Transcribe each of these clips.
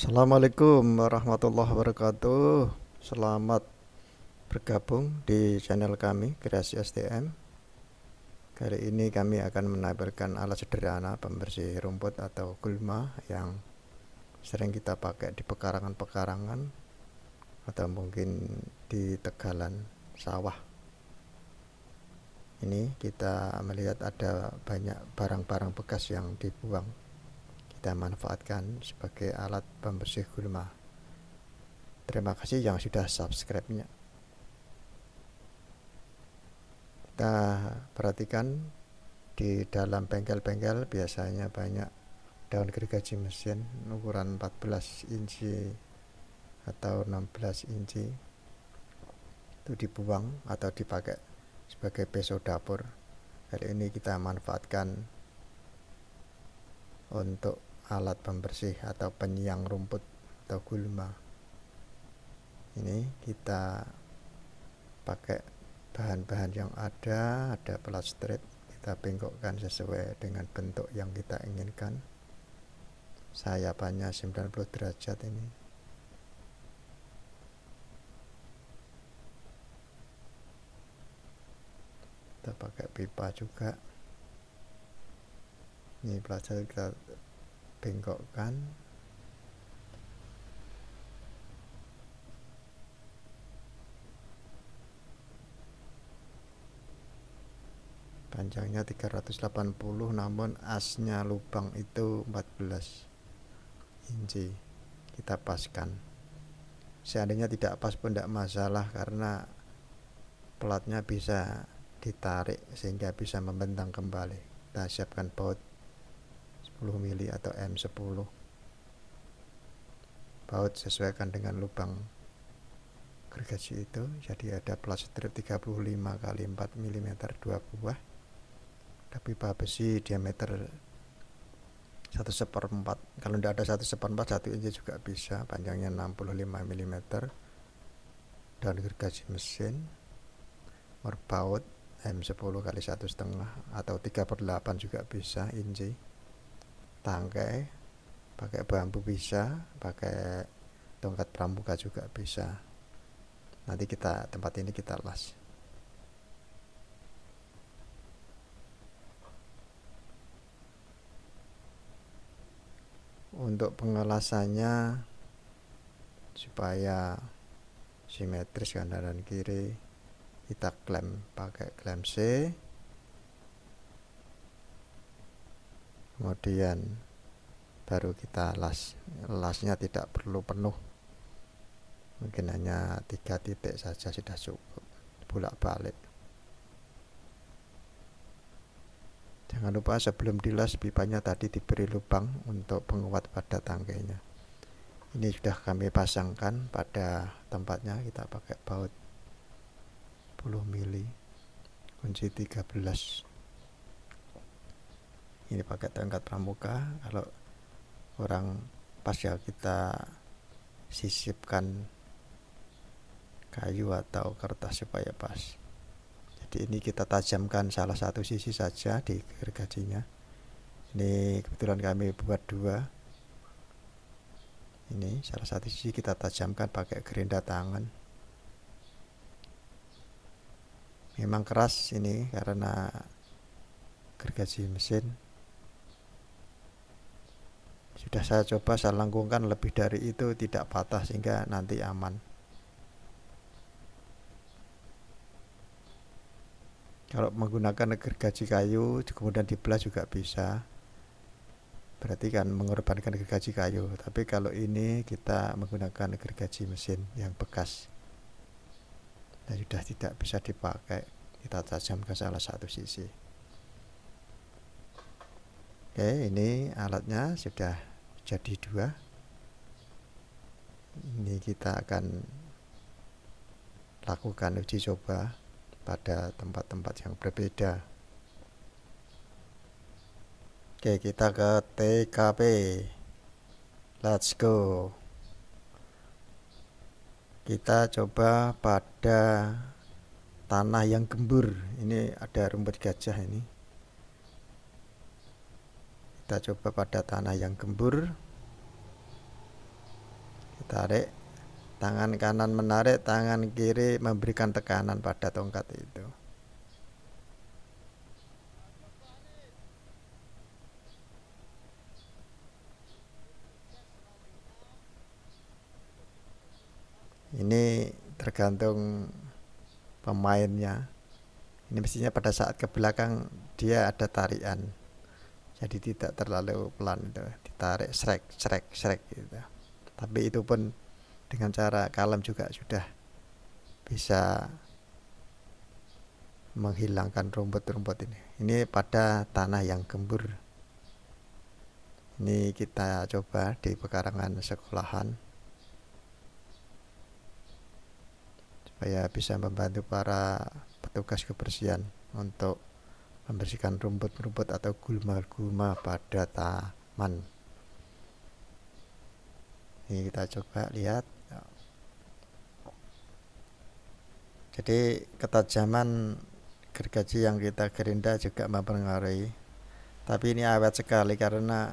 Assalamualaikum warahmatullahi wabarakatuh Selamat bergabung di channel kami Kreasi STM Kali ini kami akan menampilkan alat sederhana pembersih rumput atau gulma yang sering kita pakai di pekarangan-pekarangan atau mungkin di tegalan sawah ini kita melihat ada banyak barang-barang bekas yang dibuang kita manfaatkan sebagai alat pembersih gulma. Terima kasih yang sudah subscribe-nya. Kita perhatikan di dalam bengkel-bengkel biasanya banyak daun gergaji mesin ukuran 14 inci atau 16 inci itu dibuang atau dipakai sebagai peso dapur. Hari ini kita manfaatkan untuk alat pembersih atau penyiang rumput atau gulma ini kita pakai bahan-bahan yang ada ada plat kita bengkokkan sesuai dengan bentuk yang kita inginkan sayapannya 90 derajat ini kita pakai pipa juga ini pelajar kita bengkokkan panjangnya 380 namun asnya lubang itu 14 inci kita paskan seandainya tidak pas pun tidak masalah karena pelatnya bisa ditarik sehingga bisa membentang kembali kita siapkan baut 10 mili atau M10 baut sesuaikan dengan lubang gergaji itu jadi ada plus strip 35 kali 4 mm 2 buah tapi pipa besi diameter 1 seperempat kalau tidak ada 1 seperempat 1 inci juga bisa panjangnya 65 mm dan gergaji mesin merbaut M10 kali satu setengah atau 3 per 8 juga bisa inci tangkai pakai bambu bisa pakai tongkat pramuka juga bisa nanti kita tempat ini kita las untuk pengelasannya supaya simetris kanan dan kiri kita klem pakai klem C kemudian baru kita las lasnya tidak perlu penuh mungkin hanya tiga titik saja sudah cukup bolak-balik jangan lupa sebelum dilas pipanya tadi diberi lubang untuk penguat pada tangkainya ini sudah kami pasangkan pada tempatnya kita pakai baut 10 mili kunci 13 ini pakai tongkat pramuka kalau orang pas ya kita sisipkan kayu atau kertas supaya pas jadi ini kita tajamkan salah satu sisi saja di gergajinya ini kebetulan kami buat dua ini salah satu sisi kita tajamkan pakai gerinda tangan memang keras ini karena gergaji mesin sudah saya coba saya lengkungkan lebih dari itu tidak patah sehingga nanti aman kalau menggunakan gergaji kayu kemudian dibelah juga bisa berarti kan mengorbankan gergaji kayu tapi kalau ini kita menggunakan gergaji mesin yang bekas dan sudah tidak bisa dipakai kita tajam ke salah satu sisi Oke, ini alatnya sudah jadi dua ini kita akan lakukan uji coba pada tempat-tempat yang berbeda oke kita ke TKP let's go kita coba pada tanah yang gembur ini ada rumput gajah ini kita coba pada tanah yang gembur kita tarik tangan kanan menarik tangan kiri memberikan tekanan pada tongkat itu ini tergantung pemainnya ini mestinya pada saat ke belakang dia ada tarian jadi tidak terlalu pelan itu ditarik srek srek srek gitu tapi itu pun dengan cara kalem juga sudah bisa menghilangkan rumput-rumput ini ini pada tanah yang gembur ini kita coba di pekarangan sekolahan supaya bisa membantu para petugas kebersihan untuk membersihkan rumput-rumput atau gulma-gulma pada taman. Ini kita coba lihat. Jadi ketajaman gergaji yang kita gerinda juga mempengaruhi. Tapi ini awet sekali karena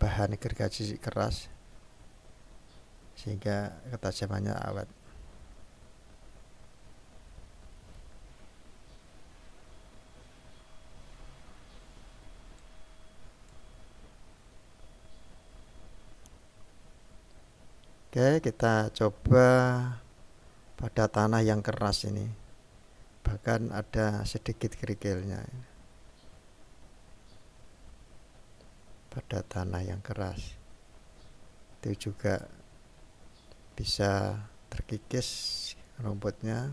bahan gergaji keras sehingga ketajamannya awet. Oke, kita coba pada tanah yang keras ini. Bahkan ada sedikit kerikilnya. Pada tanah yang keras. Itu juga bisa terkikis rumputnya.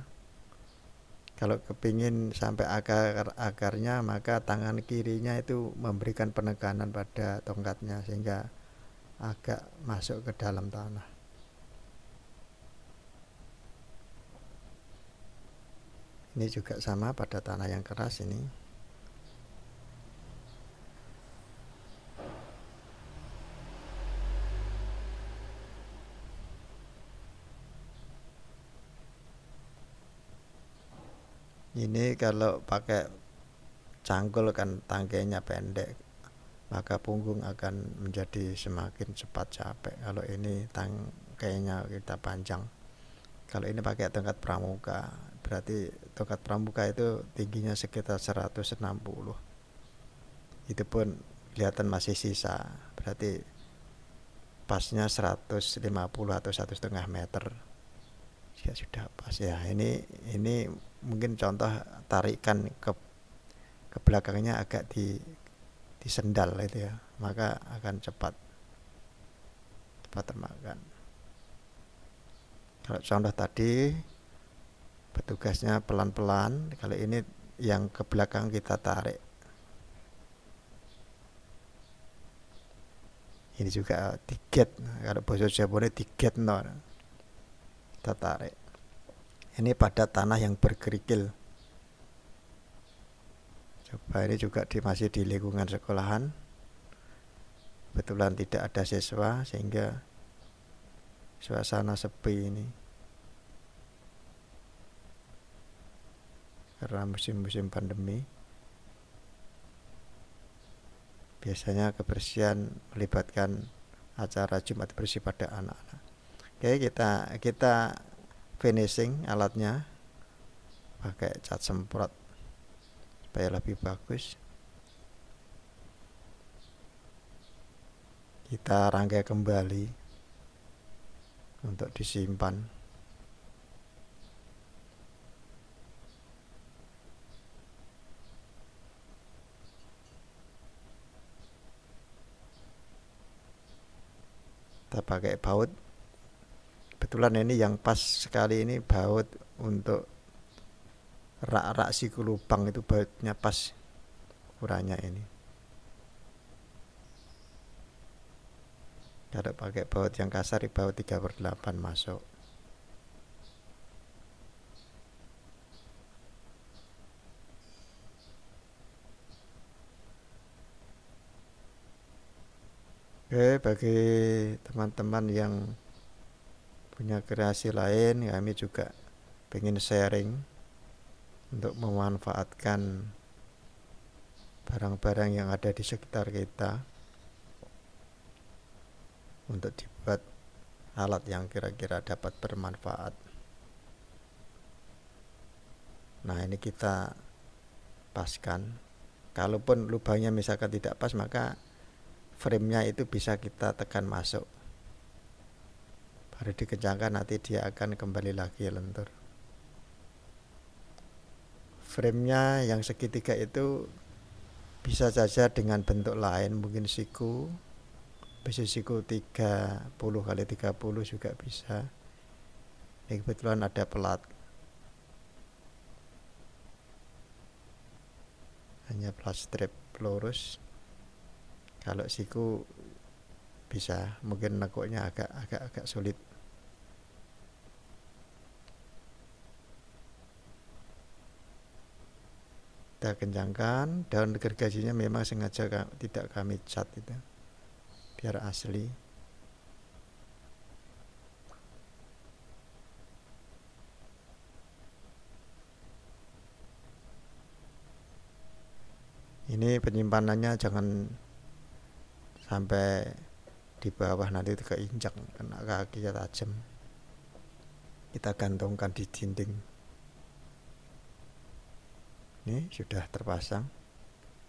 Kalau kepingin sampai akar-akarnya, maka tangan kirinya itu memberikan penekanan pada tongkatnya sehingga agak masuk ke dalam tanah. ini juga sama pada tanah yang keras ini ini kalau pakai cangkul kan tangkainya pendek maka punggung akan menjadi semakin cepat capek kalau ini tangkainya kita panjang kalau ini pakai tongkat pramuka berarti tongkat pramuka itu tingginya sekitar 160 itu pun kelihatan masih sisa berarti pasnya 150 atau satu setengah meter ya sudah pas ya ini ini mungkin contoh tarikan ke ke belakangnya agak di di sendal itu ya maka akan cepat cepat termakan kalau contoh tadi petugasnya pelan-pelan kali ini yang ke belakang kita tarik ini juga tiket kalau bosok boleh tiket no. kita tarik ini pada tanah yang berkerikil coba ini juga di, masih di lingkungan sekolahan kebetulan tidak ada siswa sehingga suasana sepi ini karena musim-musim pandemi biasanya kebersihan melibatkan acara Jumat bersih pada anak-anak. Oke, kita kita finishing alatnya pakai cat semprot supaya lebih bagus. Kita rangkai kembali untuk disimpan. kita pakai baut kebetulan ini yang pas sekali ini baut untuk rak-rak siku lubang itu bautnya pas ukurannya ini kalau pakai baut yang kasar baut 3 per 8 masuk Oke, bagi teman-teman yang punya kreasi lain, kami juga ingin sharing untuk memanfaatkan barang-barang yang ada di sekitar kita untuk dibuat alat yang kira-kira dapat bermanfaat. Nah, ini kita paskan. Kalaupun lubangnya misalkan tidak pas, maka Frame nya itu bisa kita tekan masuk baru dikencangkan nanti dia akan kembali lagi ya, lentur Frame nya yang segitiga itu bisa saja dengan bentuk lain mungkin siku bisa siku 30 kali 30 juga bisa ini kebetulan ada pelat hanya plus strip lurus kalau siku bisa mungkin nekuknya agak agak agak sulit kita kencangkan daun gergajinya memang sengaja tidak kami cat itu biar asli ini penyimpanannya jangan sampai di bawah nanti keinjak kena ya tajam kita gantungkan di dinding ini sudah terpasang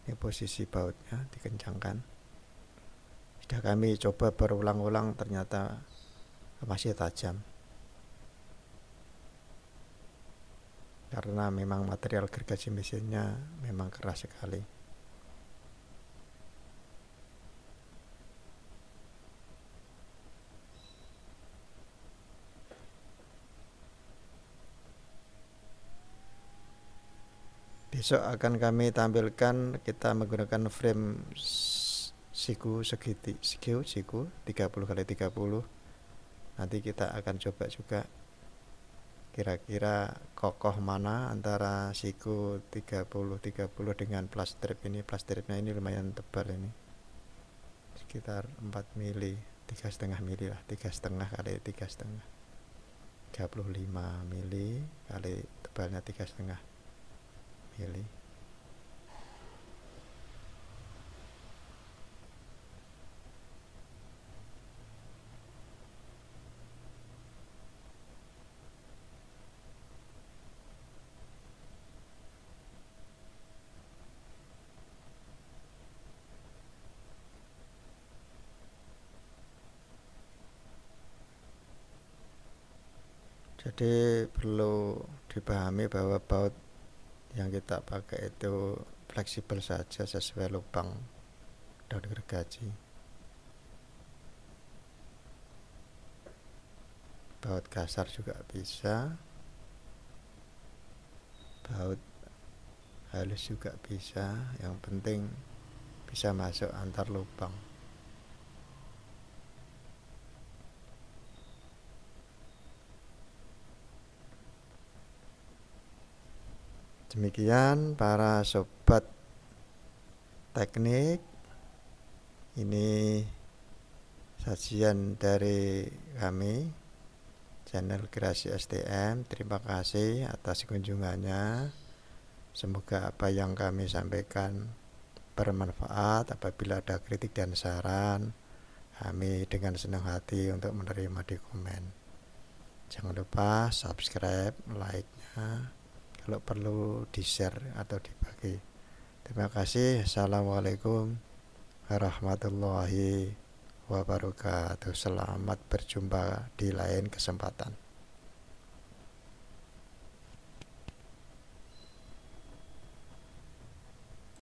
ini posisi bautnya dikencangkan sudah kami coba berulang-ulang ternyata masih tajam karena memang material gergaji mesinnya memang keras sekali besok akan kami tampilkan kita menggunakan frame siku segiti siku siku 30 kali 30 nanti kita akan coba juga kira-kira kokoh mana antara siku 30 30 dengan plus strip ini plus stripnya ini lumayan tebal ini sekitar 4 mili tiga setengah mili lah tiga setengah kali tiga setengah 35 mili kali tebalnya tiga setengah pilih Jadi perlu dipahami bahwa baut yang kita pakai itu fleksibel saja sesuai lubang daun gergaji baut kasar juga bisa baut halus juga bisa yang penting bisa masuk antar lubang Demikian para sobat teknik Ini sajian dari kami channel Kreasi STM Terima kasih atas kunjungannya Semoga apa yang kami sampaikan bermanfaat Apabila ada kritik dan saran Kami dengan senang hati untuk menerima di komen Jangan lupa subscribe, like-nya kalau perlu di share atau dibagi terima kasih assalamualaikum warahmatullahi wabarakatuh selamat berjumpa di lain kesempatan